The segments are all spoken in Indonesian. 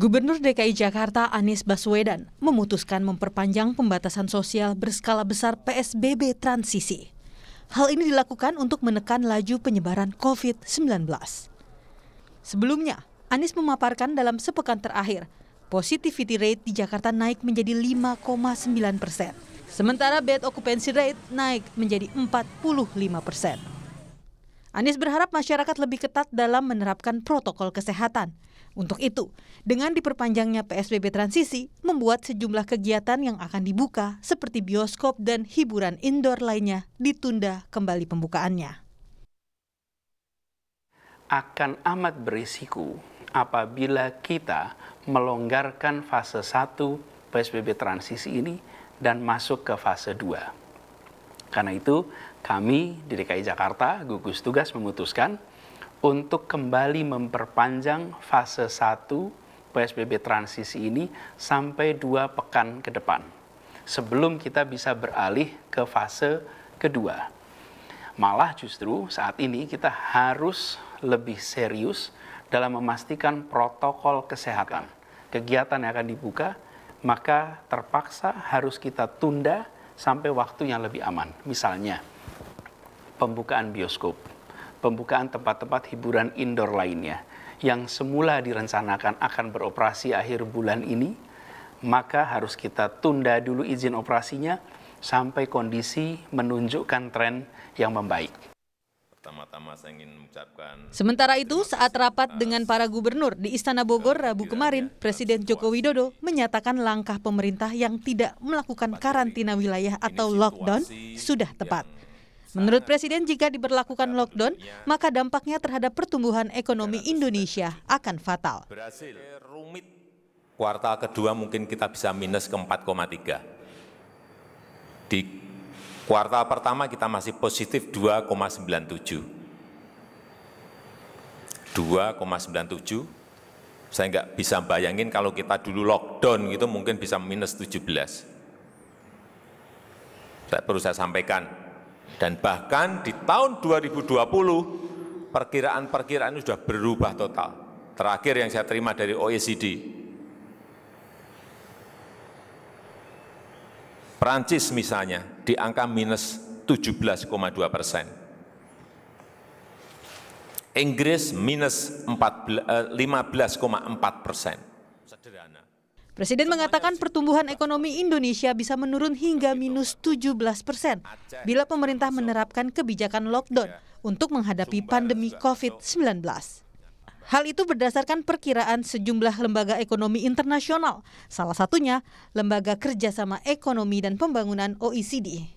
Gubernur DKI Jakarta Anies Baswedan memutuskan memperpanjang pembatasan sosial berskala besar PSBB transisi. Hal ini dilakukan untuk menekan laju penyebaran COVID-19. Sebelumnya, Anies memaparkan dalam sepekan terakhir, positivity rate di Jakarta naik menjadi 5,9 persen. Sementara bed occupancy rate naik menjadi 45 persen. Anies berharap masyarakat lebih ketat dalam menerapkan protokol kesehatan. Untuk itu, dengan diperpanjangnya PSBB transisi, membuat sejumlah kegiatan yang akan dibuka seperti bioskop dan hiburan indoor lainnya ditunda kembali pembukaannya. Akan amat berisiko apabila kita melonggarkan fase 1 PSBB transisi ini dan masuk ke fase 2. Karena itu, kami di DKI Jakarta, gugus tugas memutuskan untuk kembali memperpanjang fase 1 PSBB transisi ini sampai dua pekan ke depan sebelum kita bisa beralih ke fase kedua. Malah justru saat ini kita harus lebih serius dalam memastikan protokol kesehatan. Kegiatan yang akan dibuka maka terpaksa harus kita tunda sampai waktu yang lebih aman. Misalnya, pembukaan bioskop, pembukaan tempat-tempat hiburan indoor lainnya yang semula direncanakan akan beroperasi akhir bulan ini, maka harus kita tunda dulu izin operasinya sampai kondisi menunjukkan tren yang membaik. Sementara itu, saat rapat dengan para gubernur di Istana Bogor Rabu kemarin, Presiden Joko Widodo menyatakan langkah pemerintah yang tidak melakukan karantina wilayah atau lockdown sudah tepat. Menurut Presiden, jika diberlakukan lockdown, maka dampaknya terhadap pertumbuhan ekonomi Indonesia akan fatal. Berhasil. Kuartal kedua mungkin kita bisa minus ke 4,3. Di kuartal pertama kita masih positif 2,97. 2,97. Saya nggak bisa bayangin kalau kita dulu lockdown gitu mungkin bisa minus 17. Saya perlu saya sampaikan, dan bahkan di tahun 2020, perkiraan-perkiraan sudah berubah total. Terakhir yang saya terima dari OECD. Perancis misalnya, di angka minus 17,2 persen. Inggris minus 15,4 eh, persen. Sederhana. Presiden mengatakan pertumbuhan ekonomi Indonesia bisa menurun hingga minus 17 persen bila pemerintah menerapkan kebijakan lockdown untuk menghadapi pandemi COVID-19. Hal itu berdasarkan perkiraan sejumlah lembaga ekonomi internasional, salah satunya Lembaga Kerjasama Ekonomi dan Pembangunan OECD.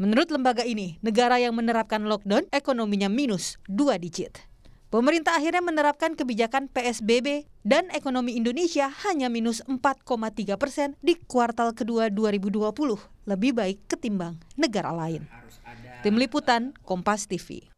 Menurut lembaga ini, negara yang menerapkan lockdown ekonominya minus dua digit. Pemerintah akhirnya menerapkan kebijakan PSBB dan ekonomi Indonesia hanya minus 4,3 persen di kuartal kedua 2020, lebih baik ketimbang negara lain. Tim Liputan, Kompas TV.